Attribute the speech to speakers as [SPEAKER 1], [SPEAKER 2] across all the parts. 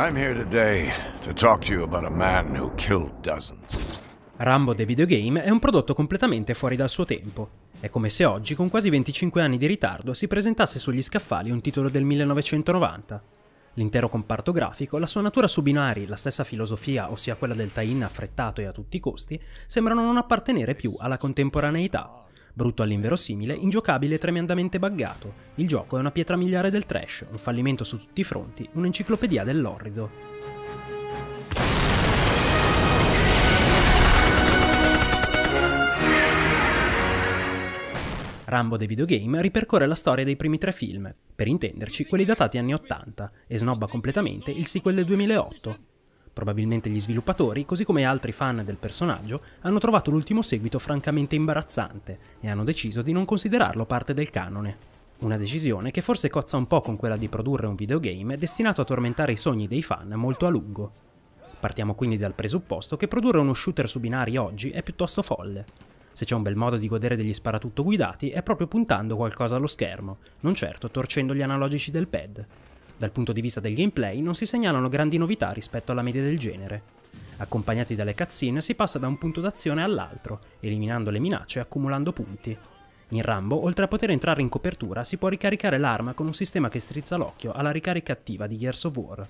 [SPEAKER 1] I'm here today to talk to you about a man who killed dozens. Rambo The Videogame è un prodotto completamente fuori dal suo tempo. È come se oggi, con quasi 25 anni di ritardo, si presentasse sugli scaffali un titolo del 1990. L'intero comparto grafico, la sua natura su binari, la stessa filosofia, ossia quella del tie-in affrettato e a tutti i costi, sembrano non appartenere più alla contemporaneità, brutto all'inverosimile, ingiocabile e tremendamente buggato. Il gioco è una pietra miliare del trash, un fallimento su tutti i fronti, un'enciclopedia dell'orrido. Rambo the Videogame ripercorre la storia dei primi tre film, per intenderci quelli datati anni 80, e snobba completamente il sequel del 2008, Probabilmente gli sviluppatori, così come altri fan del personaggio, hanno trovato l'ultimo seguito francamente imbarazzante e hanno deciso di non considerarlo parte del canone. Una decisione che forse cozza un po' con quella di produrre un videogame destinato a tormentare i sogni dei fan molto a lungo. Partiamo quindi dal presupposto che produrre uno shooter su binari oggi è piuttosto folle. Se c'è un bel modo di godere degli sparatutto guidati è proprio puntando qualcosa allo schermo, non certo torcendo gli analogici del pad. Dal punto di vista del gameplay non si segnalano grandi novità rispetto alla media del genere. Accompagnati dalle cutscene si passa da un punto d'azione all'altro, eliminando le minacce e accumulando punti. In Rambo, oltre a poter entrare in copertura, si può ricaricare l'arma con un sistema che strizza l'occhio alla ricarica attiva di Gears of War.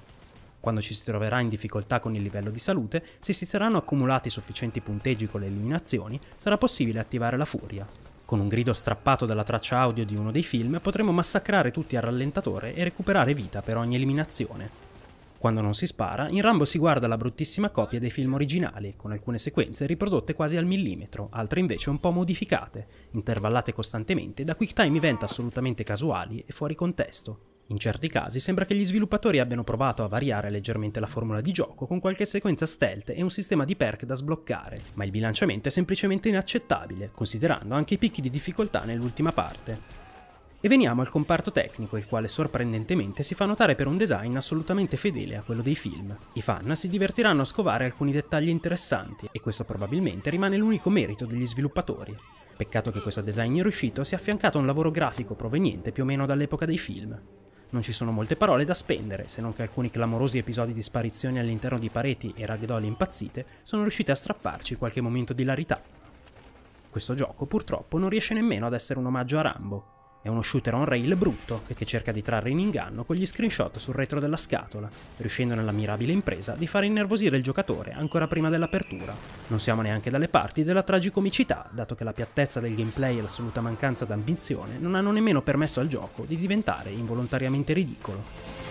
[SPEAKER 1] Quando ci si troverà in difficoltà con il livello di salute, se si saranno accumulati sufficienti punteggi con le eliminazioni, sarà possibile attivare la furia, con un grido strappato dalla traccia audio di uno dei film potremo massacrare tutti al rallentatore e recuperare vita per ogni eliminazione. Quando non si spara, in Rambo si guarda la bruttissima copia dei film originali, con alcune sequenze riprodotte quasi al millimetro, altre invece un po' modificate, intervallate costantemente da quick time event assolutamente casuali e fuori contesto. In certi casi sembra che gli sviluppatori abbiano provato a variare leggermente la formula di gioco con qualche sequenza stealth e un sistema di perk da sbloccare, ma il bilanciamento è semplicemente inaccettabile, considerando anche i picchi di difficoltà nell'ultima parte. E veniamo al comparto tecnico, il quale sorprendentemente si fa notare per un design assolutamente fedele a quello dei film. I fan si divertiranno a scovare alcuni dettagli interessanti, e questo probabilmente rimane l'unico merito degli sviluppatori. Peccato che questo design riuscito sia affiancato a un lavoro grafico proveniente più o meno dall'epoca dei film. Non ci sono molte parole da spendere, se non che alcuni clamorosi episodi di sparizioni all'interno di pareti e ragdoll impazzite sono riusciti a strapparci qualche momento di larità. Questo gioco purtroppo non riesce nemmeno ad essere un omaggio a Rambo, è uno shooter on rail brutto che cerca di trarre in inganno con gli screenshot sul retro della scatola, riuscendo nella mirabile impresa di far innervosire il giocatore ancora prima dell'apertura. Non siamo neanche dalle parti della tragicomicità, dato che la piattezza del gameplay e l'assoluta mancanza d'ambizione non hanno nemmeno permesso al gioco di diventare involontariamente ridicolo.